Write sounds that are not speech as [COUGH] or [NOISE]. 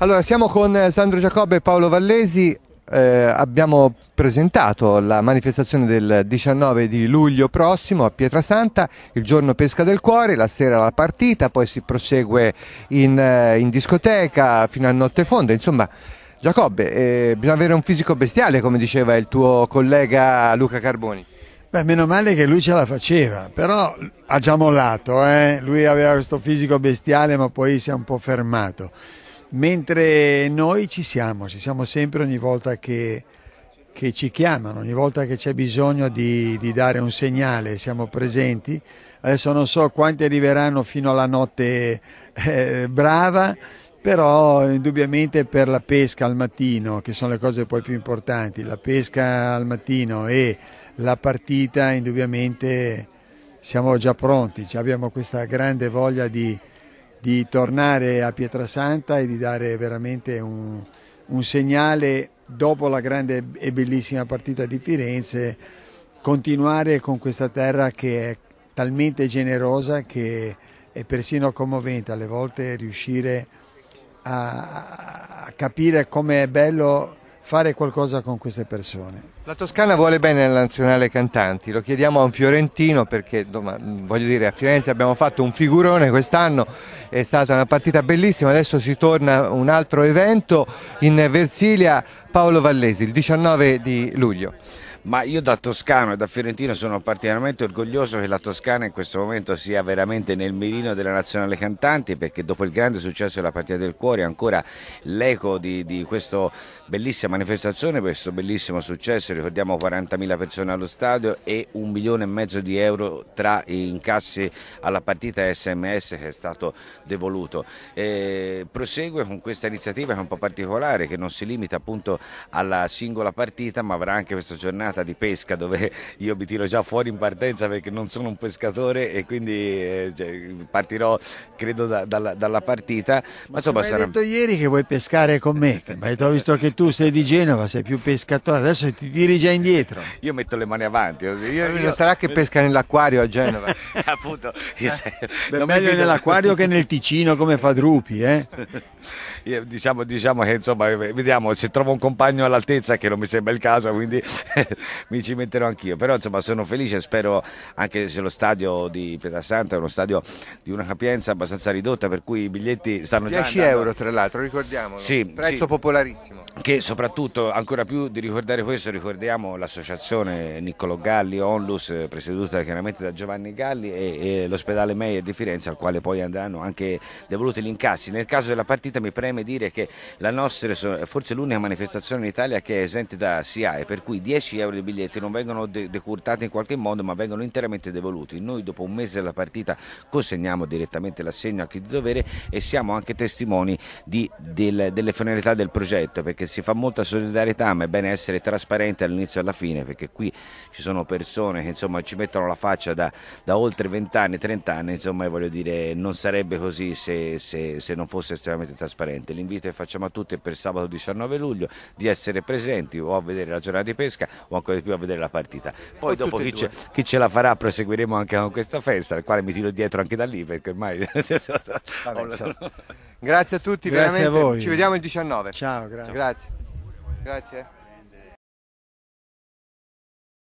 Allora, siamo con eh, Sandro Giacobbe e Paolo Vallesi. Eh, abbiamo presentato la manifestazione del 19 di luglio prossimo a Pietrasanta, il giorno Pesca del Cuore, la sera la partita, poi si prosegue in, eh, in discoteca fino a notte fonda, insomma Giacobbe, eh, bisogna avere un fisico bestiale come diceva il tuo collega Luca Carboni. Beh, meno male che lui ce la faceva, però ha già mollato, eh? lui aveva questo fisico bestiale ma poi si è un po' fermato mentre noi ci siamo, ci siamo sempre ogni volta che, che ci chiamano, ogni volta che c'è bisogno di, di, dare un segnale, siamo presenti. Adesso non so quanti arriveranno fino alla notte eh, brava, però indubbiamente per la pesca al mattino, che sono le cose poi più importanti, la pesca al mattino e la partita indubbiamente siamo già pronti, abbiamo questa grande voglia di, di tornare a Pietrasanta e di dare veramente un, un segnale dopo la grande e bellissima partita di Firenze, continuare con questa terra che è talmente generosa che è persino commovente alle volte riuscire a, a capire come è bello fare qualcosa con queste persone. La Toscana vuole bene alla nazionale cantanti, lo chiediamo a un fiorentino perché voglio dire a Firenze abbiamo fatto un figurone quest'anno, è stata una partita bellissima, adesso si torna un altro evento in Versilia Paolo Vallesi il 19 di luglio. Ma io da toscano e da fiorentino sono particolarmente orgoglioso che la Toscana in questo momento sia veramente nel mirino della nazionale cantanti perché dopo il grande successo della partita del cuore ancora l'eco di, di questa bellissima manifestazione, questo bellissimo successo, ricordiamo 40.000 persone allo stadio e un milione e mezzo di euro tra incassi alla partita SMS che è stato devoluto. E prosegue con questa iniziativa che è un po' particolare, che non si limita appunto alla singola partita ma avrà anche questa giornata giornata di pesca dove io mi tiro già fuori in partenza perché non sono un pescatore e quindi eh, cioè, partirò credo da, dalla, dalla, partita. Ma, Ma insomma, sarà... detto ieri che vuoi pescare con me, [LAUGHS] ma ho visto che tu sei di Genova, sei più pescatore, adesso ti tiri già indietro. Io metto le mani avanti. Io, io... Non sarà che [LAUGHS] pesca nell'acquario a Genova? [LAUGHS] Appunto, io... Beh, meglio nell'acquario che nel Ticino come fa Drupi, eh? Diciamo, diciamo, che insomma vediamo se trovo un compagno all'altezza che non mi sembra il caso quindi [LAUGHS] mi ci metterò anch'io. Però insomma sono felice e spero anche se lo stadio di Pietrasanta è uno stadio di una capienza abbastanza ridotta per cui i biglietti stanno 10 già 10 euro tra l'altro, ricordiamolo. Sì, prezzo sì. popolarissimo che soprattutto ancora più di ricordare questo ricordiamo l'associazione Niccolo Galli Onlus eh, presieduta chiaramente da Giovanni Galli e, e l'ospedale Meyer di Firenze al quale poi andranno anche devoluti gli incassi. Nel caso della partita mi preme dire che la nostra è forse l'unica manifestazione in Italia che è esente da SIAE per cui 10 euro di biglietti non vengono de decurtati in qualche modo ma vengono interamente devoluti. Noi dopo un mese della partita consegniamo direttamente l'assegno a chi di dovere e siamo anche testimoni di, del, delle finalità del progetto perché si fa molta solidarietà, ma è bene essere trasparenti all'inizio e alla fine, perché qui ci sono persone che insomma, ci mettono la faccia da, da oltre 20 anni, 30 anni, insomma, voglio dire, non sarebbe così se, se, se non fosse estremamente trasparente. L'invito che facciamo a tutti è per sabato 19 luglio di essere presenti o a vedere la giornata di pesca o ancora di più a vedere la partita. Poi, Poi dopo chi ce, chi ce, la farà proseguiremo anche con questa festa, al quale mi tiro dietro anche da lì, perché ormai... [LAUGHS] Vabbè, Grazie a tutti, grazie a voi. ci vediamo il 19. Ciao, grazie. Grazie. grazie.